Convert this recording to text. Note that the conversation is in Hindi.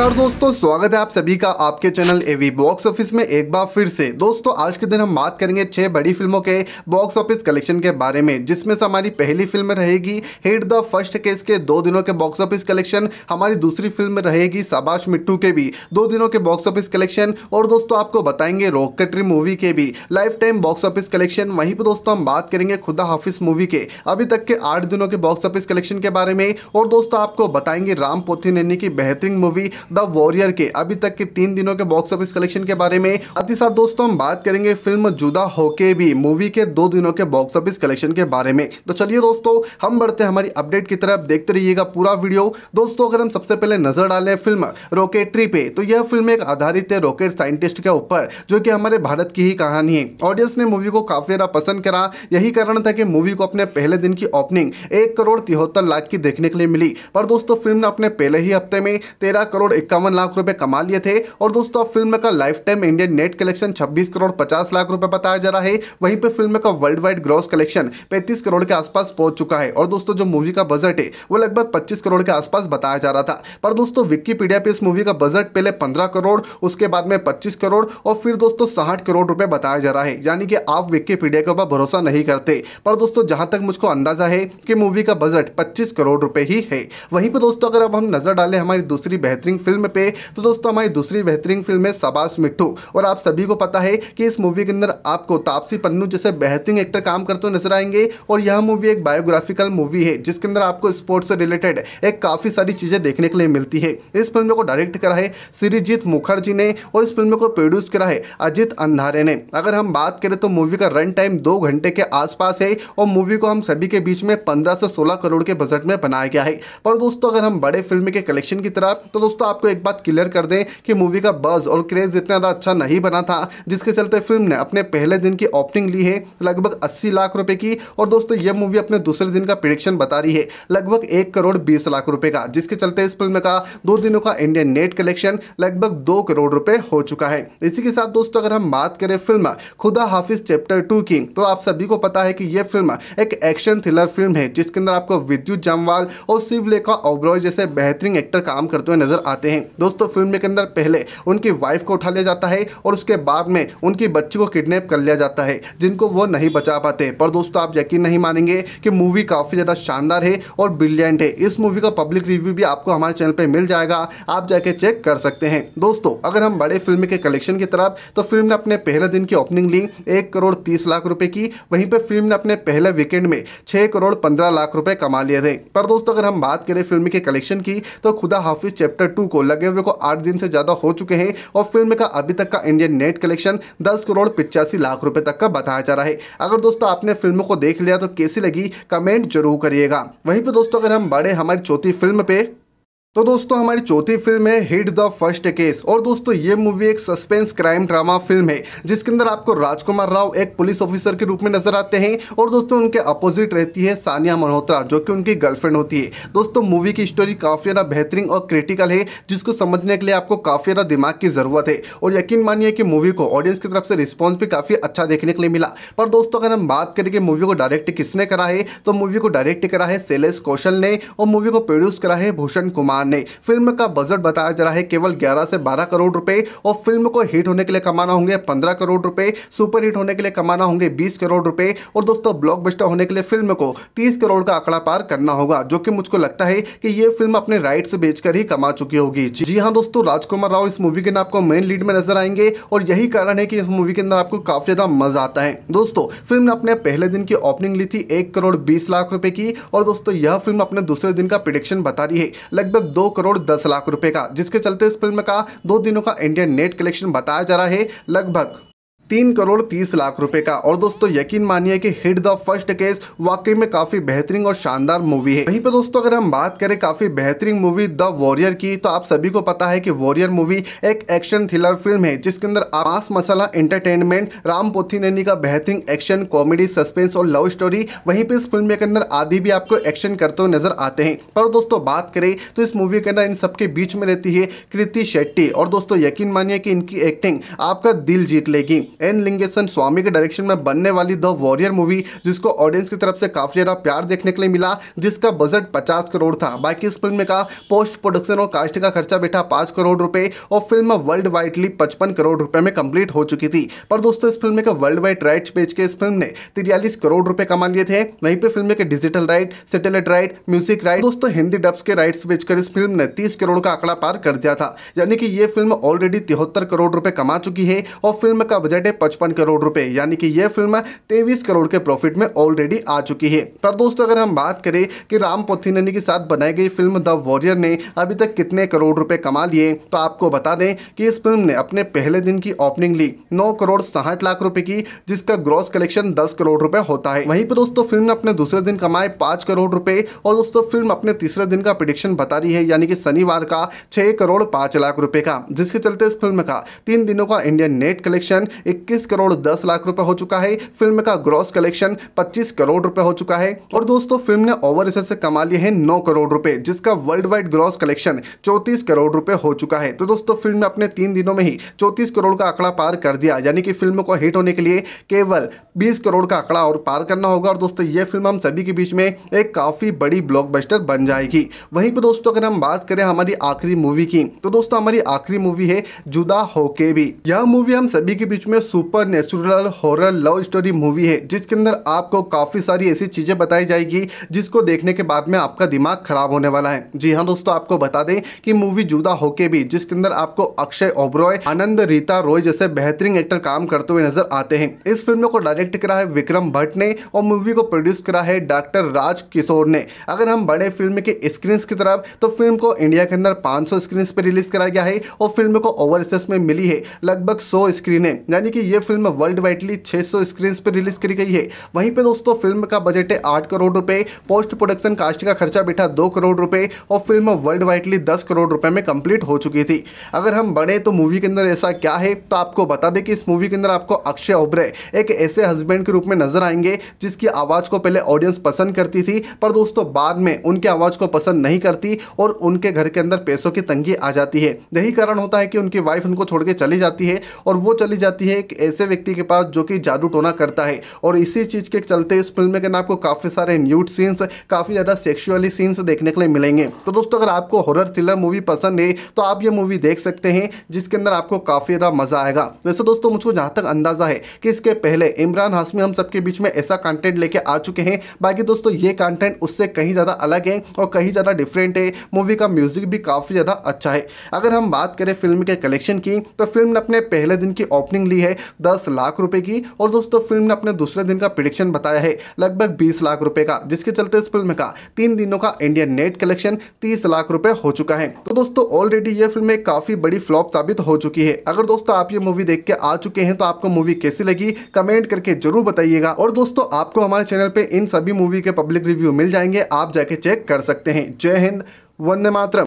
नमस्कार दोस्तों स्वागत है आप सभी का आपके चैनल एवी बॉक्स ऑफिस में एक बार फिर से दोस्तों आज के दिन हम बात करेंगे छह बड़ी फिल्मों के बॉक्स ऑफिस कलेक्शन के बारे में जिसमें से हमारी पहली फिल्म रहेगी हिट द फर्स्ट केस के दो दिनों के बॉक्स ऑफिस कलेक्शन हमारी दूसरी फिल्म रहेगी सबाश मिट्टू के भी दो दिनों के बॉक्स ऑफिस कलेक्शन और दोस्तों आपको बताएंगे रॉकेटरी मूवी के भी lifetime box office collection वहीं पर दोस्तों हम बात करेंगे खुदा हाफिस मूवी के अभी तक के आठ दिनों के बॉक्स ऑफिस कलेक्शन के बारे में और दोस्तों आपको बताएंगे राम पोथी नैनी की बेहतरीन मूवी द वॉरियर के अभी तक के तीन दिनों के बॉक्स ऑफिस कलेक्शन के बारे में अति साथ दोस्तों हम बात करेंगे फिल्म जुदा होके भी मूवी के दो दिनों के बॉक्स ऑफिस कलेक्शन के बारे में तो चलिए दोस्तों हम बढ़ते हैं हमारी अपडेट की तरफ देखते रहिएगा पूरा वीडियो दोस्तों अगर हम सबसे पहले नजर डालें फिल्म रॉकेट्री पे तो यह फिल्म एक आधारित है रॉकेट साइंटिस्ट के ऊपर जो कि हमारे भारत की ही कहानी है ऑडियंस ने मूवी को काफी ज़्यादा पसंद करा यही कारण था कि मूवी को अपने पहले दिन की ओपनिंग एक करोड़ तिहत्तर लाख की देखने के लिए मिली पर दोस्तों फिल्म ने अपने पहले ही हफ्ते में तेरह करोड़ करोड़ इक्यावन लाख रुपए कमा लिए थे और दोस्तों फिल्म का lifetime Indian net collection छब्बीस करोड़ पचास लाख रुपए बताया जा रहा है वहीं पर फिल्म का वर्ल्ड वाइड ग्रॉस कलेक्शन पैंतीस करोड़ के आसपास पहुंच चुका है और दोस्तों जो मूवी का बजट है वो लगभग पच्चीस करोड़ के आसपास बताया जा रहा था पर दोस्तों विकीपीडिया पर इस मूवी का बजट पहले पंद्रह करोड़ उसके बाद में पच्चीस करोड़ और फिर दोस्तों साठ करोड़ रुपए बताया जा रहा है यानी कि आप विकीपीडिया के ऊपर भरोसा नहीं करते पर दोस्तों जहां तक मुझको अंदाजा है कि मूवी का बजट पच्चीस करोड़ रुपए ही है वहीं पर दोस्तों अगर अब हम नजर डालें हमारी दूसरी बेहतरीन फिल्म पे तो दोस्तों हमारी दूसरी बेहतरीन फिल्म है शबाश मिट्टू और आप सभी को पता है कि इस मूवी के अंदर आपको तापसी पन्नू जैसे बेहतरीन एक्टर काम करते हुए नजर आएंगे और यह मूवी एक बायोग्राफिकल मूवी है जिसके अंदर आपको स्पोर्ट्स से रिलेटेड एक काफ़ी सारी चीज़ें देखने के लिए मिलती है इस फिल्म को डायरेक्ट करा है श्रीजीत मुखर्जी ने और इस फिल्म को प्रोड्यूस करा है अजित अंधारे ने अगर हम बात करें तो मूवी का रन टाइम दो घंटे के आसपास है और मूवी को हम सभी के बीच में पंद्रह से सोलह करोड़ के बजट में बनाया गया है पर दोस्तों अगर हम बड़े फिल्म के कलेक्शन की तरफ तो दोस्तों आपको एक बात क्लियर कर दें कि मूवी का बज़ और क्रेज़ इतना ज़्यादा अच्छा नहीं बना था जिसके चलते फिल्म ने अपने पहले दिन की ओपनिंग ली है लगभग अस्सी लाख रुपये की और दोस्तों यह मूवी अपने दूसरे दिन का प्रिडिक्शन बता रही है लगभग एक करोड़ बीस लाख रुपये का जिसके चलते इस फिल्म का दो दिनों का इंडियन नेट कलेक्शन लगभग दो करोड़ रुपये हो चुका है इसी के साथ दोस्तों अगर हम बात करें फिल्म खुदा हाफिज चैप्टर टू की तो आप सभी को पता है कि यह फिल्म एक एक्शन थ्रिलर फिल्म है जिसके अंदर आपको विद्युत जामवाल और शिवलेखा ओब्रॉय जैसे बेहतरीन एक्टर काम करते हुए नजर आते जाते हैं दोस्तों फिल्म के अंदर पहले उनकी वाइफ को उठा लिया जाता है और उसके बाद में उनकी बच्ची को किडनेप कर लिया जाता है जिनको वो नहीं बचा पाते पर दोस्तों आप यकीन नहीं मानेंगे कि मूवी काफ़ी ज़्यादा शानदार है और ब्रिलियंट है इस मूवी का पब्लिक रिव्यू भी आपको हमारे चैनल पर मिल जाएगा आप जाके चेक कर सकते हैं दोस्तों अगर हम बड़े फिल्म के कलेक्शन की तरफ तो फिल्म ने अपने पहले दिन की ओपनिंग ली एक करोड़ तीस लाख रुपए की वहीं पर फिल्म ने अपने पहले वीकेंड में छह करोड़ पंद्रह लाख रुपए कमा लिए थे पर दोस्तों अगर हम बात करें फिल्म के कलेक्शन की तो खुदा हाफिज चैप्टर टू को लगे हुए को आठ दिन से ज़्यादा हो चुके हैं और फिल्म का अभी तक का इंडियन नेट कलेक्शन दस करोड़ पिचासी लाख रुपए तक का बताया जा रहा है अगर दोस्तों आपने फिल्म को देख लिया तो कैसी लगी कमेंट जरूर करिएगा वहीं पर दोस्तों अगर हम बड़े हमारी चौथी फिल्म पे तो दोस्तों हमारी चौथी फिल्म है हिट द फर्स्ट केस और दोस्तों ये मूवी एक सस्पेंस क्राइम ड्रामा फिल्म है जिसके अंदर आपको राजकुमार राव एक पुलिस ऑफिसर के रूप में नजर आते हैं और दोस्तों उनके अपोजिट रहती है सानिया मल्होत्रा जो कि उनकी गर्लफ्रेंड होती है दोस्तों मूवी की स्टोरी काफ़ी ज़्यादा बेहतरीन और क्रिटिकल है जिसको समझने के लिए आपको काफ़ी ज़्यादा दिमाग की ज़रूरत है और यकीन मानिए कि मूवी को ऑडियंस की तरफ से रिस्पॉन्स भी काफ़ी अच्छा देखने के लिए मिला पर दोस्तों अगर हम बात करें कि मूवी को डायरेक्ट किसने करा है तो मूवी को डायरेक्ट करा है शैलेश कौशल ने और मूवी को प्रोड्यूस करा है भूषण कुमार खान ने फिल्म का बजट बताया जा रहा है केवल 11 से 12 करोड़ रुपए और फिल्म को हिट होने के लिए कमाना होंगे 15 करोड़ रुपए सुपर हिट होने के लिए कमाना होंगे 20 करोड़ रुपए और दोस्तों ब्लॉकबस्टर होने के लिए फिल्म को 30 करोड़ का आंकड़ा पार करना होगा जो कि मुझको लगता है कि ये फिल्म अपने राइट से बेचकर ही कमा चुकी होगी जी हाँ दोस्तों राजकुमार राव इस मूवी के अंदर आपको मेन लीड में नजर आएंगे और यही कारण है कि इस मूवी के अंदर आपको काफी ज्यादा मजा आता है दोस्तों फिल्म ने अपने पहले दिन की ओपनिंग ली थी एक करोड़ बीस लाख रुपए की और दोस्तों यह फिल्म अपने दूसरे दिन का प्रिडिक्शन बता रही है लगभग दो करोड़ दस लाख रुपए का जिसके चलते इस फिल्म का दो दिनों का इंडियन नेट कलेक्शन बताया जा रहा है लगभग तीन करोड़ तीस लाख रुपए का और दोस्तों यकीन मानिए कि हिट द फर्स्ट केस वाकई में काफी बेहतरीन और शानदार मूवी है वहीं पर दोस्तों अगर हम बात करें काफी बेहतरीन मूवी द वॉरियर की तो आप सभी को पता है कि वॉरियर मूवी एक एक्शन थ्रिलर फिल्म है जिसके अंदर आस मसाला एंटरटेनमेंट राम पोथीनैनी का बेहतरीन एक्शन कॉमेडी सस्पेंस और लव स्टोरी वहीं पर इस फिल्म के अंदर आदि भी आपको एक्शन करते हुए नजर आते हैं पर दोस्तों बात करें तो इस मूवी के अंदर इन सबके बीच में रहती है कृति शेट्टी और दोस्तों यकीन मानिए कि इनकी एक्टिंग आपका दिल जीत लेगी एन लिंगेशन स्वामी के डायरेक्शन में बनने वाली द वॉरियर मूवी जिसको ऑडियंस की तरफ से काफ़ी ज़्यादा प्यार देखने के लिए मिला जिसका बजट पचास करोड़ था बाकी इस फिल्म का पोस्ट प्रोडक्शन और कास्ट का खर्चा बैठा पांच करोड़ रुपए और फिल्म वर्ल्ड वाइडली पचपन करोड़ रुपए में कंप्लीट हो चुकी थी पर दोस्तों इस फिल्म का वर्ल्ड वाइड राइट्स बेच के इस फिल्म ने तिरयालीस करोड़ रुपए कमा लिए थे वहीं पर फिल्म के digital right satellite right music right दोस्तों हिंदी डब्स के राइट्स बेचकर इस फिल्म ने तीस करोड़ का आंकड़ा पार कर दिया था यानी कि यह फिल्म ऑलरेडी तिहत्तर करोड़ रुपए कमा चुकी है और फिल्म का बजट थे पचपन करोड़ रुपए यानी कि यह फिल्म तेईस करोड़ के प्रॉफिट में ऑलरेडी आ चुकी है पर दोस्तों अगर हम बात करें कि राम पोथीननी के साथ बनाई गई फिल्म द वॉरियर ने अभी तक कितने करोड़ रुपए कमा लिए तो आपको बता दें कि इस फिल्म ने अपने पहले दिन की ओपनिंग ली नौ करोड़ साठ लाख रुपए की जिसका ग्रॉस कलेक्शन दस करोड़ रुपए होता है वहीं पर दोस्तों फिल्म ने अपने दूसरे दिन कमाए पांच करोड़ रुपए और दोस्तों फिल्म अपने तीसरे दिन का प्रिडिक्शन बता रही है यानी कि शनिवार का छह करोड़ पांच लाख रुपए का जिसके चलते इस फिल्म का तीन दिनों का इंडियन नेट कलेक्शन इक्कीस करोड़ दस लाख रुपए हो चुका है फिल्म का ग्रॉस कलेक्शन पच्चीस करोड़ रुपए हो चुका है और दोस्तों फिल्म ने ओवरसीज से कमा लिए हैं नौ करोड़ रुपए जिसका वर्ल्ड वाइड ग्रॉस कलेक्शन चौंतीस करोड़ रुपए हो चुका है तो दोस्तों फिल्म ने अपने तीन दिनों में ही चौंतीस करोड़ का आंकड़ा पार कर दिया यानी कि फिल्म को हिट होने के लिए केवल बीस करोड़ का आंकड़ा और पार करना होगा और दोस्तों ये फिल्म हम सभी के बीच में एक काफ़ी बड़ी ब्लॉक बन जाएगी वहीं पर दोस्तों अगर हम बात करें हमारी आखिरी मूवी की तो दोस्तों हमारी आखिरी मूवी है जुदा होके भी यह मूवी हम सभी के बीच में supernatural horror love story movie है जिसके अंदर आपको काफ़ी सारी ऐसी चीज़ें बताई जाएगी जिसको देखने के बाद में आपका दिमाग ख़राब होने वाला है जी हाँ दोस्तों आपको बता दें कि मूवी जुदा होके भी जिसके अंदर आपको अक्षय ओबरॉय आनंद रीता रॉय जैसे बेहतरीन एक्टर काम करते हुए नजर आते हैं इस फिल्म को डायरेक्ट करा है विक्रम भट्ट ने और मूवी को प्रोड्यूस करा है डॉक्टर राज किशोर ने अगर हम बड़े फिल्म के स्क्रीन की तरफ तो फिल्म को इंडिया के अंदर सौ स्क्रीन पर रिलीज कराया गया है और फिल्म को ओवर में मिली है लगभग सौ स्क्रीनें यानी यानी कि ये फिल्म वर्ल्ड वाइडली 600 स्क्रीन पर रिलीज करी गई है वहीं पर दोस्तों फिल्म का बजट है आठ करोड़ रुपये पोस्ट प्रोडक्शन कास्ट का खर्चा बैठा दो करोड़ रुपये और फिल्म वर्ल्ड वाइडली दस करोड़ रुपये में कंप्लीट हो चुकी थी अगर हम बढ़े तो मूवी के अंदर ऐसा क्या है तो आपको बता दें कि इस मूवी के अंदर आपको अक्षय ओबरे एक ऐसे हस्बैंड के रूप में नजर आएंगे जिसकी आवाज़ को पहले ऑडियंस पसंद करती थी पर दोस्तों बाद में उनकी आवाज़ को पसंद नहीं करती और उनके घर के अंदर पैसों की तंगी आ जाती है यही कारण होता है कि उनकी वाइफ उनको छोड़ के चली जाती है और वो चली जाती है एक ऐसे व्यक्ति के पास जो कि जादू टोना करता है और इसी चीज़ के चलते इस फिल्म में आपको काफ़ी सारे न्यूट सीन्स काफ़ी ज़्यादा सेक्शुअली सीन्स देखने के लिए मिलेंगे तो दोस्तों अगर आपको हॉरर थ्रिलर मूवी पसंद है तो आप ये मूवी देख सकते हैं जिसके अंदर आपको काफ़ी ज़्यादा मज़ा आएगा वैसे दोस्तों मुझको जहां तक अंदाज़ा है कि इसके पहले इमरान हाशमी हम सबके बीच में ऐसा कंटेंट लेके आ चुके हैं बाकी दोस्तों ये कंटेंट उससे कहीं ज़्यादा अलग है और कहीं ज़्यादा डिफरेंट है मूवी का म्यूज़िक भी काफ़ी ज़्यादा अच्छा है अगर हम बात करें फिल्म के कलेक्शन की तो फिल्म ने अपने पहले दिन की ओपनिंग ली है है दस लाख रुपए की और दोस्तों फिल्म ने अपने दूसरे दिन का प्रिडिक्शन बताया है लगभग बीस लाख रुपए का जिसके चलते इस फिल्म का तीन दिनों का इंडियन नेट कलेक्शन तीस लाख रुपए हो चुका है तो दोस्तों ऑलरेडी ये फिल्म एक काफी बड़ी फ्लॉप साबित हो चुकी है अगर दोस्तों आप ये मूवी देख के आ चुके हैं तो आपको मूवी कैसी लगी कमेंट करके जरूर बताइएगा और दोस्तों आपको हमारे चैनल पर इन सभी मूवी के पब्लिक रिव्यू मिल जाएंगे आप जाके चेक कर सकते हैं जय हिंद वंदे मातरम